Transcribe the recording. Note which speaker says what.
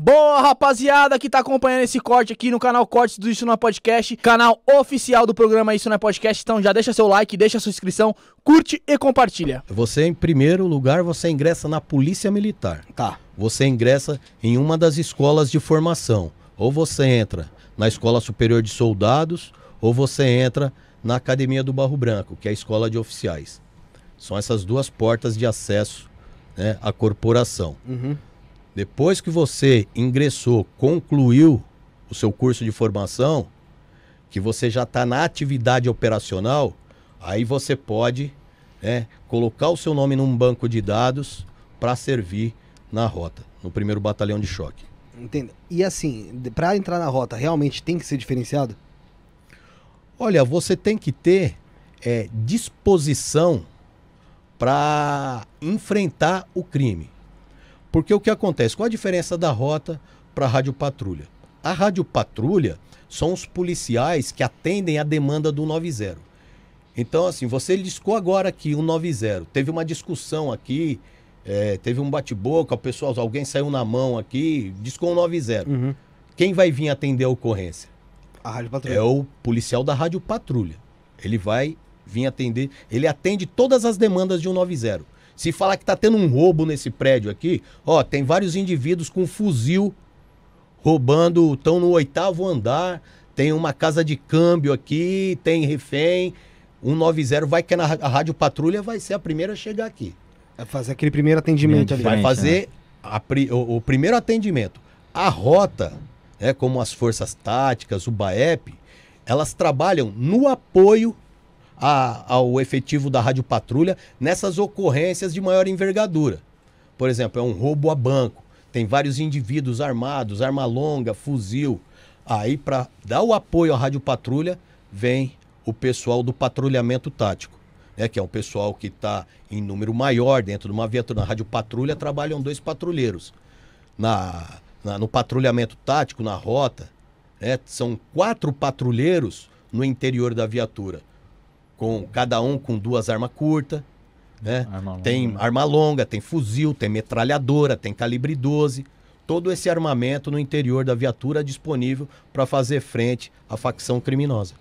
Speaker 1: Boa, rapaziada, que tá acompanhando esse corte aqui no canal Cortes do Isso Não é Podcast, canal oficial do programa Isso Não é Podcast. Então já deixa seu like, deixa sua inscrição, curte e compartilha. Você, em primeiro lugar, você ingressa na Polícia Militar. Tá. Você ingressa em uma das escolas de formação. Ou você entra na Escola Superior de Soldados, ou você entra na Academia do Barro Branco, que é a escola de oficiais. São essas duas portas de acesso né, à corporação. Uhum. Depois que você ingressou, concluiu o seu curso de formação, que você já está na atividade operacional, aí você pode né, colocar o seu nome num banco de dados para servir na rota, no primeiro batalhão de choque. Entendo. E assim, para entrar na rota, realmente tem que ser diferenciado? Olha, você tem que ter é, disposição para enfrentar o crime. Porque o que acontece? Qual a diferença da rota para a rádio patrulha? A rádio patrulha são os policiais que atendem a demanda do 90. Então, assim, você discou agora aqui o 90. Teve uma discussão aqui, é, teve um bate-boca, o pessoal, alguém saiu na mão aqui, discou o 90. Uhum. Quem vai vir atender a ocorrência? A rádio patrulha. É o policial da rádio patrulha. Ele vai vir atender, ele atende todas as demandas de 190. 90. Se falar que tá tendo um roubo nesse prédio aqui, ó, tem vários indivíduos com fuzil roubando, estão no oitavo andar, tem uma casa de câmbio aqui, tem refém. 190 vai que é na, a Rádio Patrulha vai ser a primeira a chegar aqui. Vai fazer aquele primeiro atendimento ali. Vai né? fazer né? a, o, o, primeiro atendimento. A rota, é como as forças táticas, o BAEP, elas trabalham no apoio a, ao efetivo da Rádio Patrulha nessas ocorrências de maior envergadura. Por exemplo, é um roubo a banco, tem vários indivíduos armados, arma longa, fuzil. Aí, para dar o apoio à Rádio Patrulha, vem o pessoal do patrulhamento tático. Né, que é um pessoal que está em número maior dentro de uma viatura. Na Rádio Patrulha trabalham dois patrulheiros. Na, na no patrulhamento tático, na rota, né, são quatro patrulheiros no interior da viatura com cada um com duas armas curtas, né? Arma tem né? arma longa, tem fuzil, tem metralhadora, tem calibre 12. Todo esse armamento no interior da viatura disponível para fazer frente à facção criminosa.